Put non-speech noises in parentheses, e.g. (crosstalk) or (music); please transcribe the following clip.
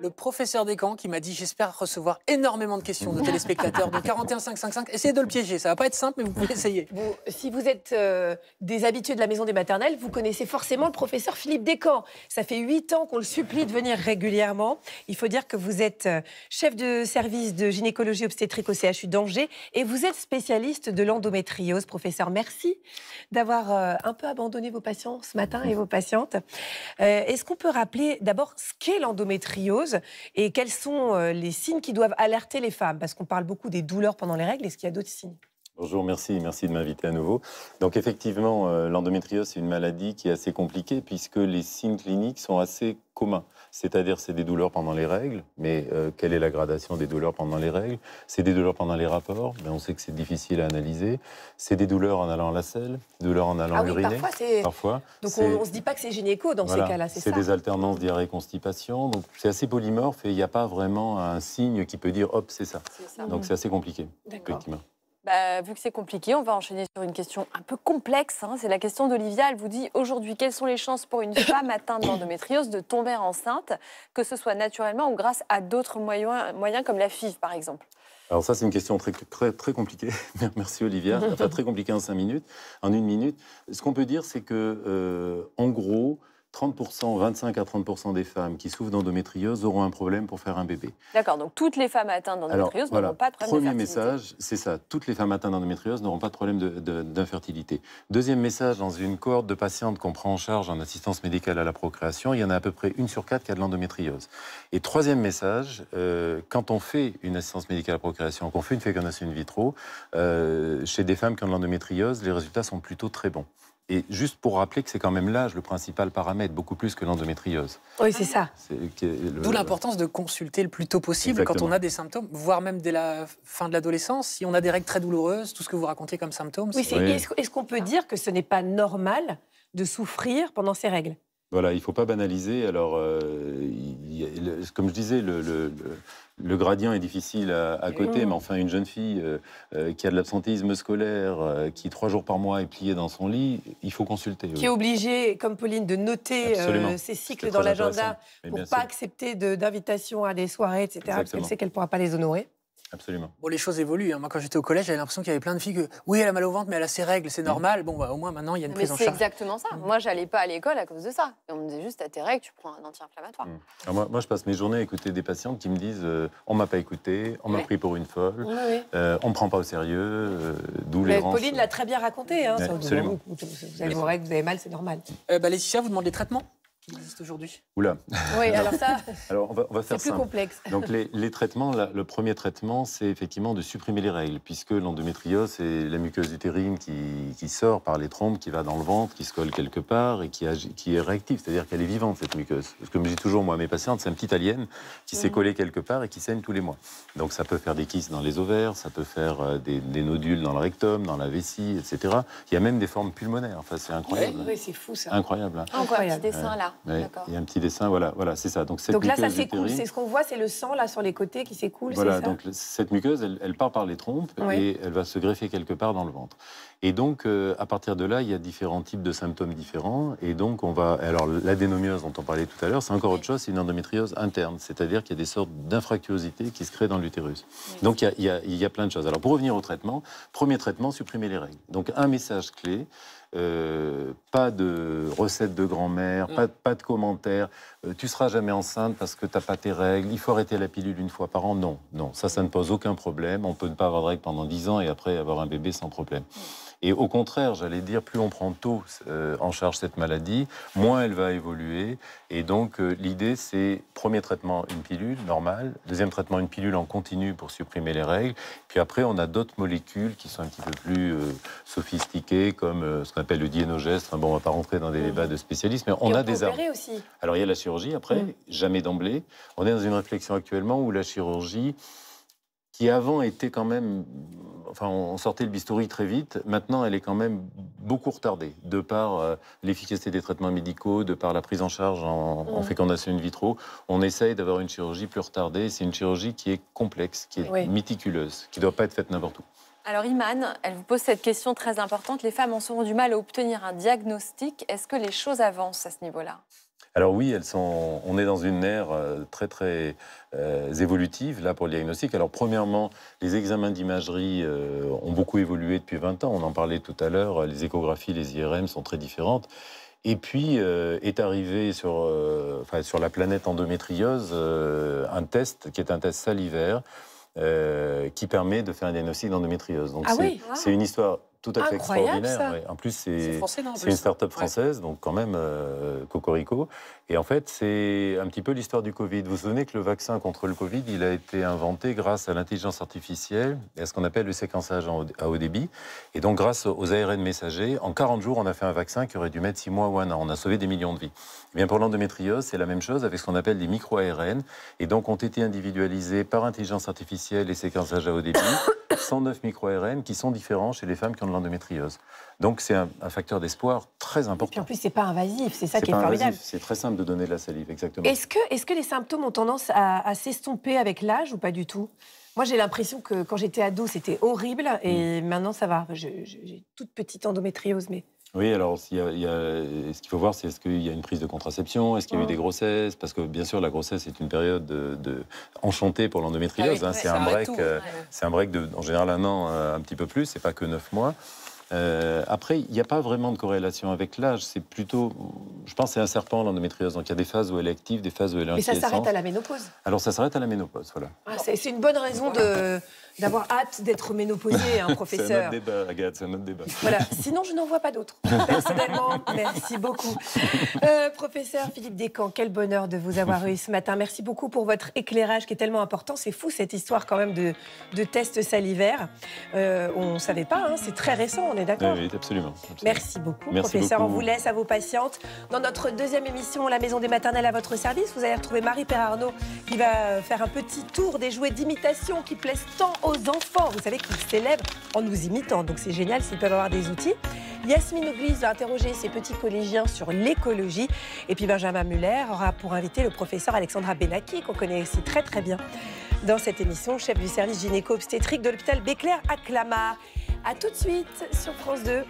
le professeur Descamps qui m'a dit J'espère recevoir énormément de questions de téléspectateurs de 41555. Essayez de le piéger, ça va pas être simple, mais vous pouvez essayer. si vous êtes euh, des habitués de la maison des maternelles, vous connaissez forcément le professeur Philippe Descamps. Ça fait huit ans qu'on le supplie de venir régulièrement. Il faut dire que vous êtes euh, chef de service de gynécologie obstétrique au CHU d'Angers et vous êtes spécialiste de l'endométriose. Professeur, merci d'avoir euh, un peu abandonné vos patients ce matin et vos patientes. Est-ce qu'on peut rappeler d'abord ce qu'est l'endométriose et quels sont euh, les signes qui doivent alerter les femmes Parce qu'on parle beaucoup des douleurs pendant les règles. Est-ce qu'il y a d'autres signes Bonjour, merci, merci de m'inviter à nouveau. Donc effectivement, euh, l'endométriose, c'est une maladie qui est assez compliquée puisque les signes cliniques sont assez communs. C'est-à-dire, c'est des douleurs pendant les règles, mais euh, quelle est la gradation des douleurs pendant les règles C'est des douleurs pendant les rapports, mais on sait que c'est difficile à analyser. C'est des douleurs en allant à la selle, douleurs en allant ah uriner. Parfois, Donc on ne se dit pas que c'est gynéco dans ces cas-là, c'est ça C'est des alternances diarrhée-constipation, donc c'est assez polymorphe et il n'y a pas vraiment un signe qui peut dire hop, c'est ça. Donc c'est assez compliqué, effectivement. Bah, vu que c'est compliqué, on va enchaîner sur une question un peu complexe. Hein. C'est la question d'Olivia. Elle vous dit aujourd'hui quelles sont les chances pour une (coughs) femme atteinte d'endométriose de tomber enceinte, que ce soit naturellement ou grâce à d'autres moyens, moyens comme la FIV par exemple alors ça, c'est une question très, très, compliquée. (laughs) Merci Olivia. Enfin, très compliqué en cinq minutes, en une minute. Ce qu'on peut dire, c'est que, euh, en gros, 30%, 25 à 30% des femmes qui souffrent d'endométriose auront un problème pour faire un bébé. D'accord, donc toutes les femmes atteintes d'endométriose n'auront pas de problème Premier message, c'est ça. Toutes les femmes atteintes d'endométriose n'auront pas de problème d'infertilité. Deuxième message, dans une cohorte de patientes qu'on prend en charge en assistance médicale à la procréation, il y en a à peu près une sur quatre qui a de l'endométriose. Et troisième message, euh, quand on fait une assistance médicale à la procréation, qu'on fait une fécondation in vitro, euh, chez des femmes qui ont de l'endométriose, les résultats sont plutôt très bons. Et juste pour rappeler que c'est quand même l'âge le principal paramètre, beaucoup plus que l'endométriose. Oui, c'est ça. D'où l'importance de consulter le plus tôt possible quand on a des symptômes, voire même dès la fin de l'adolescence, si on a des règles très douloureuses, tout ce que vous racontez comme symptômes. Oui, est-ce qu'on peut dire que ce n'est pas normal de souffrir pendant ces règles voilà, il ne faut pas banaliser. Alors, euh, comme je disais, le, gradient est difficile à, côté, mais enfin, une jeune fille euh, euh, qui a de l'absentéisme scolaire, euh, qui trois jours par mois est pliée dans son lit, il faut consulter. Qui est obligée, comme Pauline, de noter ses cycles dans l'agenda pour ne pas accepter d'invitation à des soirées, etc., parce qu'elle sait qu'elle ne pourra pas les honorer. Absolument. Bon, les choses évoluent. Hein. Moi, quand j'étais au collège, j'avais l'impression qu'il y avait plein de filles que, oui, elle a mal au ventre, mais elle a ses règles, c'est mm. normal. Bon, bah, au moins maintenant, il y a une mais prise en charge. C'est exactement ça. Mm. Moi, j'allais pas à l'école à cause de ça. on me disait juste, à tes règles, tu prends un anti-inflammatoire. Mm. Moi, je passe mes journées à écouter des patientes qui me disent, euh, on m'a pas écouté, on m'a pris pour une folle, euh, on me prend pas au sérieux, euh, d'où les Pauline l'a très bien raconté. Hein, Vous, avez vos règles, vous avez mal, c'est normal. Bah, Laetitia, vous demandez des traitements qui existe aujourd'hui Oula Oui, (laughs) alors, ça, on va, c'est plus complexe. Donc les, traitements, le premier traitement, c'est effectivement de supprimer les règles, puisque l'endométriose, c'est la muqueuse utérine qui, qui, sort par les trompes, qui va dans le ventre, qui se colle quelque part et qui, qui est réactive, c'est-à-dire qu'elle est vivante, cette muqueuse. Parce que comme je dis toujours, moi, mes patientes, c'est un petit alien qui s'est mhm. collé quelque part et qui saigne tous les mois. Donc ça peut faire des kisses dans les ovaires, ça peut faire euh, des, nodules dans le rectum, dans la vessie, etc. Il y a même des formes pulmonaires. Enfin, c'est incroyable. Oui, hein. c'est fou ça. Incroyable. Hein. Ah, incroyable. Petit dessin là il y a un petit dessin, voilà, voilà c'est ça. Donc, cette là, ça s'écoule, c'est ce qu'on voit, c'est le sang là sur les côtés qui s'écoule. Voilà, donc cette muqueuse, elle, part par les trompes et elle va se greffer quelque part dans le ventre. Et donc, euh, à partir de là, il y a différents types de symptômes différents. Et donc, on va. Alors, l'adénomiose dont on parlait tout à l'heure, c'est encore autre chose, c'est une endométriose interne, c'est-à-dire qu'il y a des sortes d'infractuosités qui se créent dans l'utérus. Donc, il y, a, il y a plein de choses. Alors, pour revenir au traitement, premier traitement, supprimer les règles. Donc, un message clé. Euh, pas de recettes de grand-mère, mm. pas, de commentaires, euh, tu seras jamais enceinte parce que t'as pas tes règles, il faut arrêter la pilule une fois par an. Non, non, ça, ça ne pose aucun problème. On peut ne pas avoir de règles pendant 10 ans et après avoir un bébé sans problème. Mm. Et au contraire, j'allais dire, plus on prend tôt euh, en charge cette maladie, moins elle va évoluer. Et donc, euh, l'idée, c'est premier traitement, une pilule normale. Deuxième traitement, une pilule en continu pour supprimer les règles. Puis après, on a d'autres molécules qui sont un petit peu plus euh, sophistiquées, comme ce qu'on appelle le dienogest. Enfin, bon, on va pas rentrer dans des mm. débats de spécialistes, mais on, a des armes. Aussi. Alors, il y a la chirurgie après, mm. jamais d'emblée. On est dans une réflexion actuellement où la chirurgie qui avant était quand même on sortait le bistouri très vite. Maintenant, elle est quand même beaucoup retardée, de par euh, l'efficacité des traitements médicaux, de par la prise en charge en, fécondation in vitro. On essaye d'avoir une chirurgie plus retardée. C'est une chirurgie qui est complexe, qui est méticuleuse, qui ne doit pas être faite n'importe où. Alors Imane, elle vous pose cette question très importante. Les femmes ont souvent du mal à obtenir un diagnostic. Est-ce que les choses avancent à ce niveau-là alors oui, elles sont, on est dans une ère euh, très très euh, évolutive là pour le diagnostic. Alors premièrement, les examens d'imagerie euh, ont beaucoup évolué depuis 20 ans. On en parlait tout à l'heure, les échographies, les IRM sont très différentes. Et puis est arrivé sur, sur la planète endométriose un test qui est un test salivaire. qui permet de faire un diagnostic d'endométriose. Donc ah c'est une histoire tout à fait extraordinaire. En plus, c'est une start-up française, donc quand même euh, Cocorico. Et en fait, c'est un petit peu l'histoire du Covid. Vous vous souvenez que le vaccin contre le Covid, il a été inventé grâce à l'intelligence artificielle et à ce qu'on appelle le séquençage à haut débit. Et donc, grâce aux ARN messagers, en 40 jours, on a fait un vaccin qui aurait dû mettre 6 mois ou un an. On a sauvé des millions de vies. Eh pour l'endométriose, c'est la même chose avec ce qu'on appelle des micro-ARN. Et donc, ont été individualisés par intelligence artificielle et séquençage à haut débit. 109 micro rn qui sont différents chez les femmes qui ont de l'endométriose. Donc c'est un, facteur d'espoir très important. Et puis en plus, c'est pas invasif, c'est ça qui est formidable. C'est très simple de donner de la salive, exactement. Est-ce que, les symptômes ont tendance à, s'estomper avec l'âge ou pas du tout moi, j'ai l'impression que quand j'étais ado, c'était horrible, et hmm. maintenant ça va. J'ai toute petite endométriose, mais oui, alors ce qu'il faut voir, c'est est-ce qu'il y a une prise de contraception, est-ce qu'il y a eu des grossesses, parce que bien sûr la grossesse est une période de, enchantée pour l'endométriose. Ah hein. c'est un, break, euh, c'est un break de, en général un an, euh, un petit peu plus, c'est pas que neuf mois. Euh, après, il n'y a pas vraiment de corrélation avec l'âge. C'est plutôt, je pense, c'est un serpent l'endométriose. Donc il y a des phases où elle est active, des phases où elle est. Mais ça s'arrête à la ménopause. Alors ça s'arrête à la ménopause, voilà. Ah, c'est une bonne raison de d'avoir hâte d'être ménopausée, hein, (laughs) professeur. c'est autre débat, Agathe, c'est un autre débat. Voilà. Sinon, je n'en vois pas d'autres. Personnellement, (laughs) merci beaucoup, euh, professeur Philippe Descamps. Quel bonheur de vous avoir eu ce matin. Merci beaucoup pour votre éclairage qui est tellement important. C'est fou cette histoire quand même de, tests salivaires. Euh, on savait pas. Hein, c'est très récent d'accord oui, absolument, Merci beaucoup, Merci professeur. On vous laisse à vos patientes. Dans notre deuxième émission, La Maison des Maternelles à votre service, vous allez retrouver Marie Perarnaud qui va faire un petit tour des jouets d'imitation qui plaisent tant aux enfants. Vous savez qu'ils s'élèvent en nous imitant, donc c'est génial s'ils peuvent avoir des outils. Yasmine Oglis va interroger ses petits collégiens sur l'écologie. Et puis Benjamin Muller aura pour invité le professeur Alexandra Benaki, qu'on connaît aussi très très bien. Dans cette émission, chef du service gynéco-obstétrique de l'hôpital Béclair à Clamart. À tout de suite sur France 2.